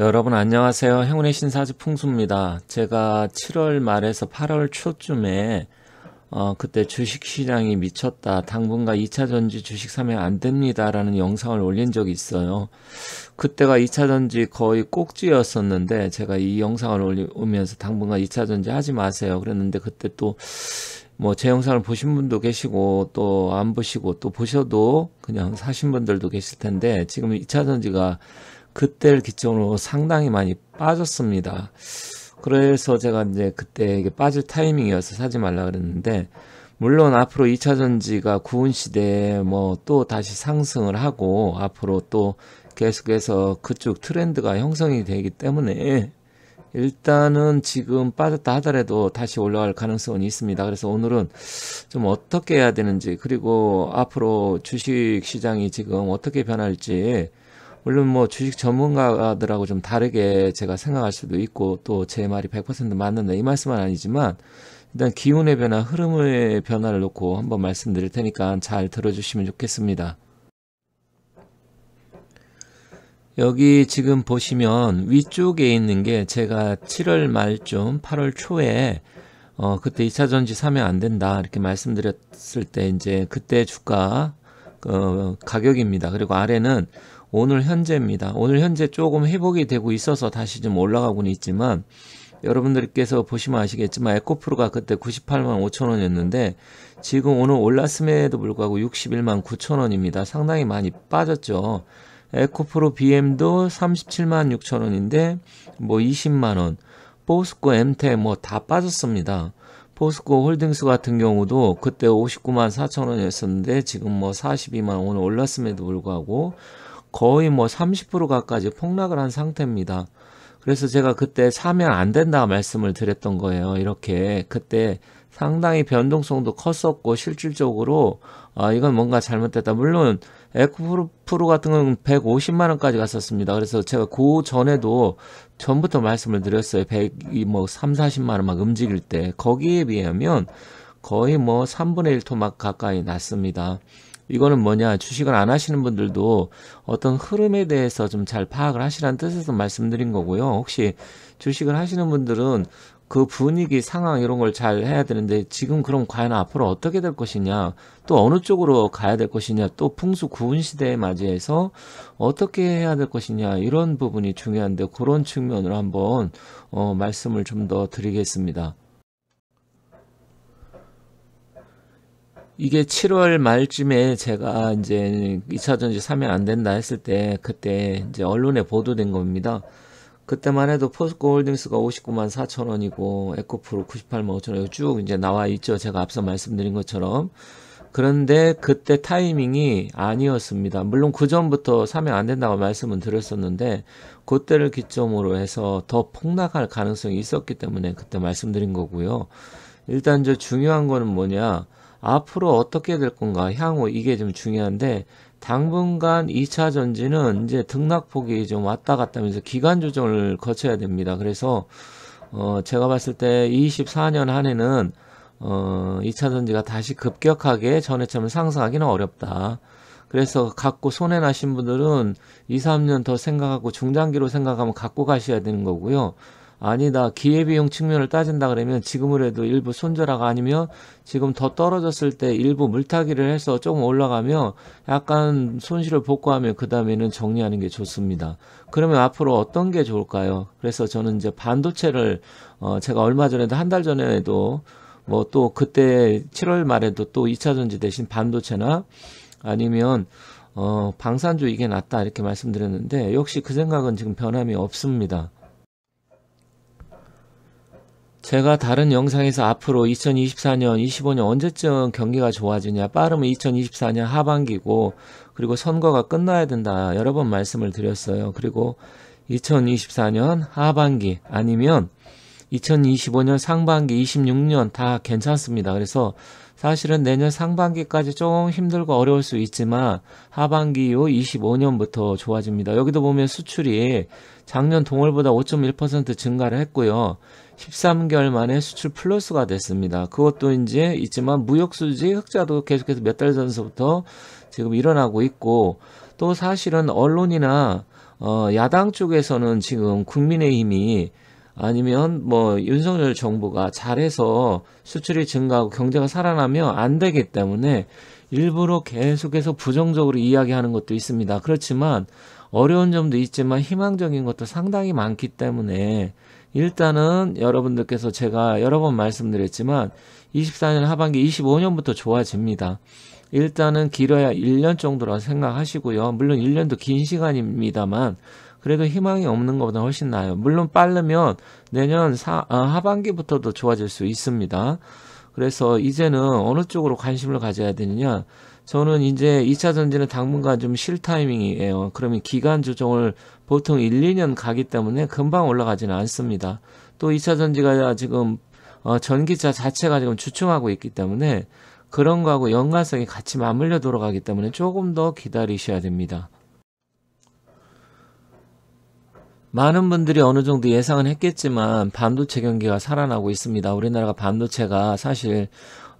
여러분 안녕하세요. 행운의 신사주 풍수입니다. 제가 7월 말에서 8월 초쯤에 어, 그때 주식시장이 미쳤다. 당분간 2차전지 주식 사면 안 됩니다라는 영상을 올린 적이 있어요. 그때가 2차전지 거의 꼭지였었는데 제가 이 영상을 올리면서 당분간 2차전지 하지 마세요. 그랬는데 그때 또 뭐 제 영상을 보신 분도 계시고 또 안 보시고 또 보셔도 그냥 사신 분들도 계실 텐데 지금 2차전지가 그때를 기점으로 상당히 많이 빠졌습니다. 그래서 제가 이제 그때 빠질 타이밍이어서 사지 말라 그랬는데 물론 앞으로 2차 전지가 구운 시대에 뭐 또 다시 상승을 하고 앞으로 또 계속해서 그쪽 트렌드가 형성이 되기 때문에 일단은 지금 빠졌다 하더라도 다시 올라갈 가능성은 있습니다. 그래서 오늘은 좀 어떻게 해야 되는지 그리고 앞으로 주식 시장이 지금 어떻게 변할지 물론 뭐 주식 전문가들하고 좀 다르게 제가 생각할 수도 있고 또 제 말이 100% 맞는다 이 말씀은 아니지만 일단 기운의 변화, 흐름의 변화를 놓고 한번 말씀드릴 테니까 잘 들어주시면 좋겠습니다. 여기 지금 보시면 위쪽에 있는 게 제가 7월 말쯤 8월 초에 어 그때 2차 전지 사면 안 된다 이렇게 말씀드렸을 때 이제 그때 주가 어 가격입니다. 그리고 아래는 오늘 현재입니다. 오늘 현재 조금 회복이 되고 있어서 다시 좀 올라가고는 있지만 여러분들께서 보시면 아시겠지만 에코프로가 그때 98만 5천원이었는데 지금 오늘 올랐음에도 불구하고 61만 9천원입니다. 상당히 많이 빠졌죠. 에코프로 BM도 37만 6천원인데 뭐 20만원 포스코 엠테 뭐 다 빠졌습니다. 포스코 홀딩스 같은 경우도 그때 59만 4천원이었었는데 지금 뭐 42만 원 올랐음에도 불구하고 거의 뭐 30% 가까이 폭락을 한 상태입니다. 그래서 제가 그때 사면 안 된다 말씀을 드렸던 거예요. 이렇게 그때 상당히 변동성도 컸었고 실질적으로 아 이건 뭔가 잘못됐다. 물론 에코프로 같은 건 150만 원까지 갔었습니다. 그래서 제가 그 전에도 전부터 말씀을 드렸어요. 100뭐 3, 40만 원 막 움직일 때 거기에 비하면 거의 뭐 3분의 1토막 가까이 났습니다. 이거는 뭐냐 주식을 안 하시는 분들도 어떤 흐름에 대해서 좀 잘 파악을 하시라는 뜻에서 말씀드린 거고요 혹시 주식을 하시는 분들은 그 분위기 상황 이런 걸 잘 해야 되는데 지금 그럼 과연 앞으로 어떻게 될 것이냐 또 어느 쪽으로 가야 될 것이냐 또 풍수 구운 시대에 맞이해서 어떻게 해야 될 것이냐 이런 부분이 중요한데 그런 측면으로 한번 어, 말씀을 좀 더 드리겠습니다. 이게 7월 말쯤에 제가 이제 2차 전지 사면 안 된다 했을 때 그때 이제 언론에 보도된 겁니다. 그때만 해도 포스코 홀딩스가 59만 4천 원이고 에코프로 98만 5천 원쭉 이제 나와 있죠. 제가 앞서 말씀드린 것처럼. 그런데 그때 타이밍이 아니었습니다. 물론 그 전부터 사면 안 된다고 말씀은 드렸었는데 그때를 기점으로 해서 더 폭락할 가능성이 있었기 때문에 그때 말씀드린 거고요. 일단 저 중요한 거는 뭐냐 앞으로 어떻게 될 건가 향후 이게 좀 중요한데 당분간 2차 전지는 이제 등락폭이 좀 왔다 갔다 하면서 기간 조정을 거쳐야 됩니다. 그래서 어 제가 봤을 때 24년 한 해는 어 2차 전지가 다시 급격하게 전해처럼 상승하기는 어렵다. 그래서 갖고 손해 나신 분들은 2, 3년 더 생각하고 중장기로 생각하면 갖고 가셔야 되는 거고요. 아니다 기회비용 측면을 따진다 그러면 지금으로도 해 일부 손절하고 아니면 지금 더 떨어졌을 때 일부 물타기를 해서 조금 올라가며 약간 손실을 복구하면 그 다음에는 정리하는 게 좋습니다. 그러면 앞으로 어떤 게 좋을까요? 그래서 저는 이제 반도체를 어 제가 얼마 전에도 한 달 전에도 뭐 또 그때 7월 말에도 또 2차 전지 대신 반도체나 아니면 어 방산주 이게 낫다 이렇게 말씀드렸는데 역시 그 생각은 지금 변함이 없습니다. 제가 다른 영상에서 앞으로 2024년, 25년 언제쯤 경기가 좋아지냐 빠르면 2024년 하반기고 그리고 선거가 끝나야 된다 여러 번 말씀을 드렸어요. 그리고 2024년 하반기 아니면 2025년 상반기, 26년 다 괜찮습니다. 그래서 사실은 내년 상반기까지 조금 힘들고 어려울 수 있지만 하반기 이후 25년부터 좋아집니다. 여기도 보면 수출이 작년 동월보다 5.1% 증가를 했고요. 13개월 만에 수출 플러스가 됐습니다. 그것도 이제 있지만 무역수지 흑자도 계속해서 몇 달 전서부터 지금 일어나고 있고 또 사실은 언론이나 어, 야당 쪽에서는 지금 국민의힘이 아니면 뭐 윤석열 정부가 잘해서 수출이 증가하고 경제가 살아나면 안 되기 때문에 일부러 계속해서 부정적으로 이야기하는 것도 있습니다. 그렇지만 어려운 점도 있지만 희망적인 것도 상당히 많기 때문에 일단은 여러분들께서 제가 여러 번 말씀드렸지만 24년 하반기 25년부터 좋아집니다. 일단은 길어야 1년 정도라 고 생각하시고요. 물론 1년도 긴 시간입니다만 그래도 희망이 없는 것보다 훨씬 나아요. 물론 빠르면 내년 사, 아, 하반기부터도 좋아질 수 있습니다. 그래서 이제는 어느 쪽으로 관심을 가져야 되느냐. 저는 이제 2차 전지는 당분간 좀 쉴 타이밍이에요. 그러면 기간 조정을 보통 1, 2년 가기 때문에 금방 올라가지는 않습니다. 또 2차 전지가 지금 어, 전기차 자체가 지금 주춤하고 있기 때문에 그런 거하고 연관성이 같이 맞물려 돌아가기 때문에 조금 더 기다리셔야 됩니다. 많은 분들이 어느 정도 예상은 했겠지만 반도체 경기가 살아나고 있습니다. 우리나라가 반도체가 사실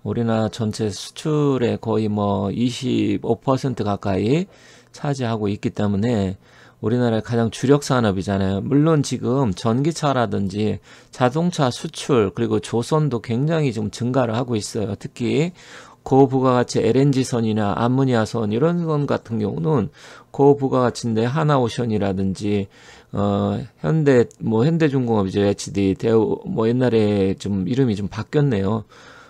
우리나라 전체 수출의 거의 뭐 25% 가까이 차지하고 있기 때문에 우리나라의 가장 주력 산업이잖아요. 물론 지금 전기차라든지 자동차 수출 그리고 조선도 굉장히 지금 증가를 하고 있어요. 특히 고부가가치 LNG선이나 암모니아선 이런 선 같은 경우는 고부가가치인데 하나오션이라든지 어, 현대 뭐 현대중공업 이제 HD 대우 뭐 옛날에 좀 이름이 좀 바뀌었네요.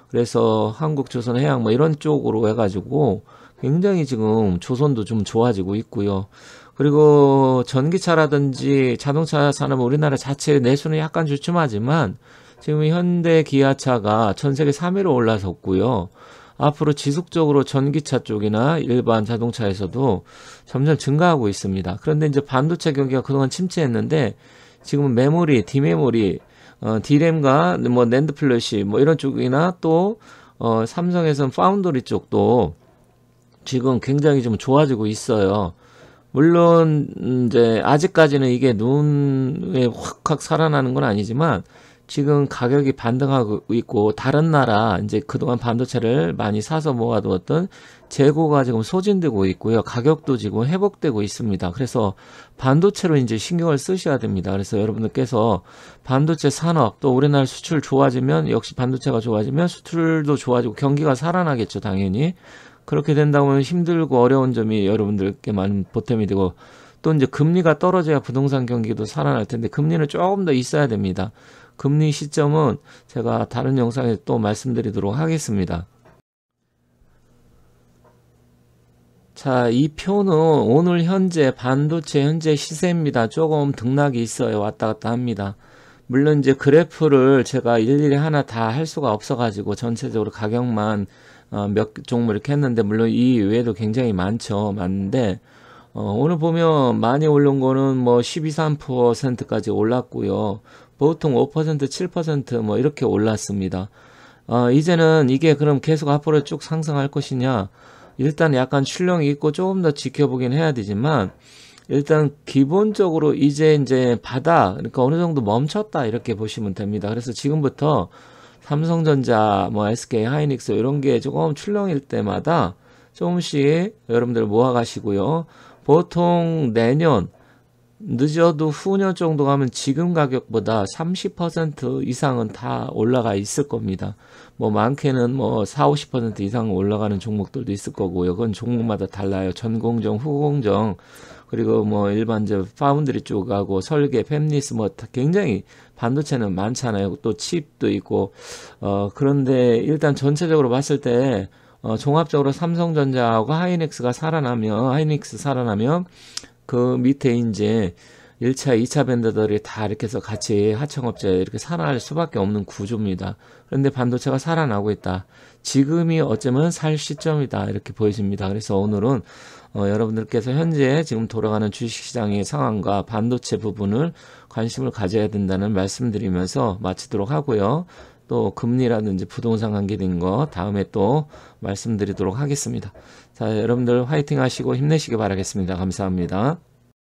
그래서 한국 조선 해양 뭐 이런 쪽으로 해가지고 굉장히 지금 조선도 좀 좋아지고 있고요. 그리고 전기차라든지 자동차 산업 우리나라 자체 내수는 약간 주춤하지만 지금 현대 기아차가 전 세계 3위로 올라섰고요. 앞으로 지속적으로 전기차 쪽이나 일반 자동차에서도 점점 증가하고 있습니다. 그런데 이제 반도체 경기가 그동안 침체했는데 지금은 메모리, 디메모리, 어, 디램과 뭐 낸드 플래시 뭐 이런 쪽이나 또 어, 삼성에서는 파운드리 쪽도 지금 굉장히 좀 좋아지고 있어요. 물론 이제 아직까지는 이게 눈에 확확 살아나는 건 아니지만 지금 가격이 반등하고 있고 다른 나라 이제 그동안 반도체를 많이 사서 모아두었던 재고가 지금 소진되고 있고요. 가격도 지금 회복되고 있습니다. 그래서 반도체로 이제 신경을 쓰셔야 됩니다. 그래서 여러분들께서 반도체 산업 또 우리나라 수출 좋아지면 역시 반도체가 좋아지면 수출도 좋아지고 경기가 살아나겠죠. 당연히 그렇게 된다면 힘들고 어려운 점이 여러분들께 많은 보탬이 되고 또 이제 금리가 떨어져야 부동산 경기도 살아날 텐데 금리는 조금 더 있어야 됩니다. 금리 시점은 제가 다른 영상에 또 말씀드리도록 하겠습니다. 자, 이 표는 오늘 현재 반도체 현재 시세입니다. 조금 등락이 있어요. 왔다 갔다 합니다. 물론 이제 그래프를 제가 일일이 하나 다 할 수가 없어가지고 전체적으로 가격만 어, 몇 종목 이렇게 했는데 물론 이 외에도 굉장히 많죠. 많은데 어, 오늘 보면 많이 오른 거는 뭐 12, 3%까지 올랐고요. 보통 5%, 7%뭐 이렇게 올랐습니다. 어, 이제는 이게 그럼 계속 앞으로 쭉 상승할 것이냐? 일단 약간 출렁이 있고 조금 더 지켜보긴 해야 되지만 일단 기본적으로 이제 이제 바다 그러니까 어느 정도 멈췄다 이렇게 보시면 됩니다. 그래서 지금부터 삼성전자, 뭐 SK 하이닉스 이런 게 조금 출렁일 때마다 조금씩 여러분들 모아 가시고요. 보통 내년 늦어도 후년 정도 가면 지금 가격보다 30% 이상은 다 올라가 있을 겁니다. 뭐 많게는 뭐 40, 50% 이상 올라가는 종목들도 있을 거고요. 그건 종목마다 달라요. 전공정, 후공정, 그리고 뭐 일반 저 파운드리 쪽하고 설계, 팹리스 뭐 굉장히 반도체는 많잖아요. 또 칩도 있고 어 그런데 일단 전체적으로 봤을 때 어, 종합적으로 삼성전자하고 하이닉스가 살아나면 하이닉스 살아나면 그 밑에 이제 1차, 2차 밴더들이다 이렇게 해서 같이 하청업체 이렇게 살아날 수밖에 없는 구조입니다. 그런데 반도체가 살아나고 있다. 지금이 어쩌면 살 시점이다. 이렇게 보여집니다. 그래서 오늘은 어, 여러분들께서 현재 지금 돌아가는 주식시장의 상황과 반도체 부분을 관심을 가져야 된다는 말씀드리면서 마치도록 하고요. 또 금리라든지 부동산 관계된 거 다음에 또 말씀드리도록 하겠습니다. 자, 여러분들 화이팅 하시고 힘내시기 바라겠습니다. 감사합니다.